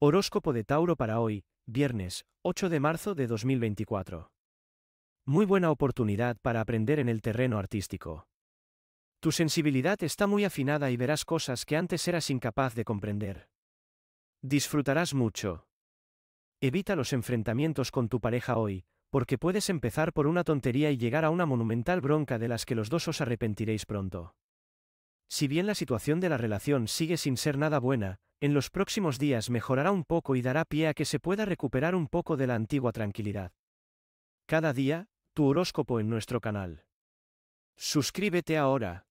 Horóscopo de Tauro para hoy, viernes, 8 de marzo de 2024. Muy buena oportunidad para aprender en el terreno artístico. Tu sensibilidad está muy afinada y verás cosas que antes eras incapaz de comprender. Disfrutarás mucho. Evita los enfrentamientos con tu pareja hoy, porque puedes empezar por una tontería y llegar a una monumental bronca de las que los dos os arrepentiréis pronto. Si bien la situación de la relación sigue sin ser nada buena, en los próximos días mejorará un poco y dará pie a que se pueda recuperar un poco de la antigua tranquilidad. Cada día, tu horóscopo en nuestro canal. Suscríbete ahora.